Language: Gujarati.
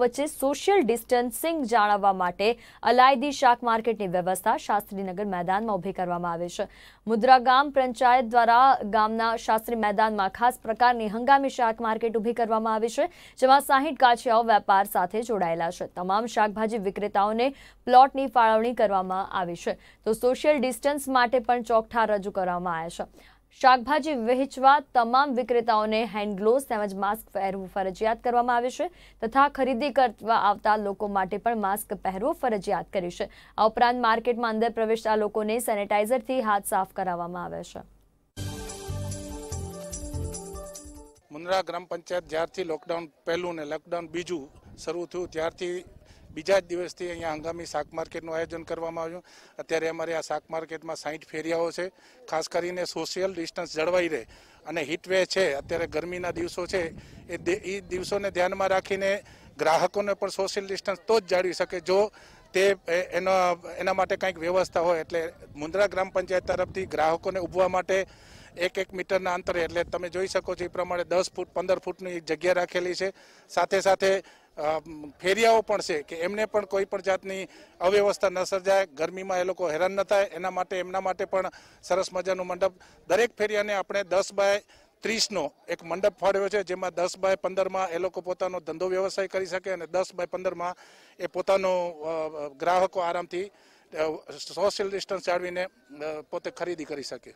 વચ્ચે સોશિયલ ડિસ્ટન્સિંગ જાળવવા માટે અલાયદી શાક માર્કેટની વ્યવસ્થા શાસ્ત્રીનગર મેદાનમાં ઊભી કરવામાં આવે છે મુદ્રા ગામ પંચાયત દ્વારા ગામના શાસ્ત્રી મેદાનમાં ખાસ પ્રકારની હંગામી શાક માર્કેટ ઊભી કરવામાં આવી છે જેમાં સાહીઠ કાછિયાઓ વેપાર સાથે જોડાયેલા છે તમામ શાકભાજી વિક્રેતાઓને પ્લોટની ફાળવણી કરવામાં આવી છે તો સોશિયલ ડિસ્ટન્સ માટે પણ ચોકઠા રજૂ કરવામાં આવ્યા છે શાકભાજી વહેંચવા તમામ વિક્રેતાઓને હેન્ડ તેમજ માસ્ક પહેરવું ફરજિયાત કરવામાં આવ્યું છે તથા ખરીદી કરવા આવતા લોકો માટે પણ માસ્ક પહેરવું ફરજિયાત કર્યું છે આ ઉપરાંત માર્કેટમાં અંદર પ્રવેશતા લોકોને સેનેટાઇઝરથી હાથ સાફ કરાવવામાં આવે છે મુન્દ્રા ગ્રામ પંચાયત જ્યારથી લોકડાઉન પહેલું ને લોકડાઉન બીજું શરૂ થયું ત્યારથી બીજા જ દિવસથી અહીંયા હંગામી શાક માર્કેટનું આયોજન કરવામાં આવ્યું અત્યારે અમારે આ શાક માર્કેટમાં સાઈઠ ફેરિયાઓ છે ખાસ કરીને સોશિયલ ડિસ્ટન્સ જળવાઈ રહે અને હીટવે છે અત્યારે ગરમીના દિવસો છે એ એ દિવસોને ધ્યાનમાં રાખીને ગ્રાહકોને પણ સોશિયલ ડિસ્ટન્સ તો જ જાળવી શકે જો તે એનો એના માટે કંઈક વ્યવસ્થા હોય એટલે મુંદ્રા ગ્રામ પંચાયત તરફથી ગ્રાહકોને ઊભવા માટે એક એક મીટરના અંતરે એટલે તમે જોઈ શકો છો એ પ્રમાણે દસ ફૂટ પંદર ફૂટની જગ્યા રાખેલી છે સાથે સાથે ફેરિયાઓ પણ છે કે એમને પણ કોઈ પણ જાતની અવ્યવસ્થા ન સર્જાય ગરમીમાં એ લોકો હેરાન ન થાય એના માટે એમના માટે પણ સરસ મજાનું મંડપ દરેક ફેરિયાને આપણે દસ બાય ત્રીસનો એક મંડપ ફાળવ્યો છે જેમાં દસ બાય પંદરમાં એ લોકો પોતાનો ધંધો વ્યવસાય કરી શકે અને દસ બાય પંદરમાં એ પોતાનો ગ્રાહકો આરામથી સોશિયલ ડિસ્ટન્સ જાળવીને પોતે ખરીદી કરી શકે